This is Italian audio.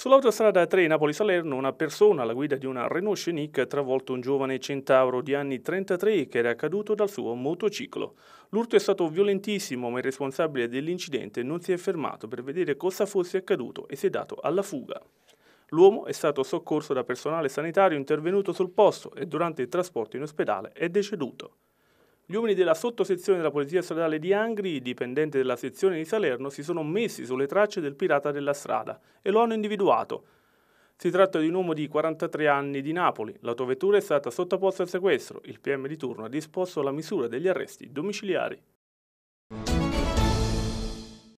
Sull'autostrada 3 Napoli-Salerno una persona alla guida di una Renault Scenic ha travolto un giovane centauro di anni 33 che era caduto dal suo motociclo. L'urto è stato violentissimo ma il responsabile dell'incidente non si è fermato per vedere cosa fosse accaduto e si è dato alla fuga. L'uomo è stato soccorso da personale sanitario intervenuto sul posto e durante il trasporto in ospedale è deceduto. Gli uomini della sottosezione della Polizia Stradale di Angri, dipendente della sezione di Salerno, si sono messi sulle tracce del pirata della strada e lo hanno individuato. Si tratta di un uomo di 43 anni di Napoli. L'autovettura è stata sottoposta al sequestro. Il PM di turno ha disposto la misura degli arresti domiciliari.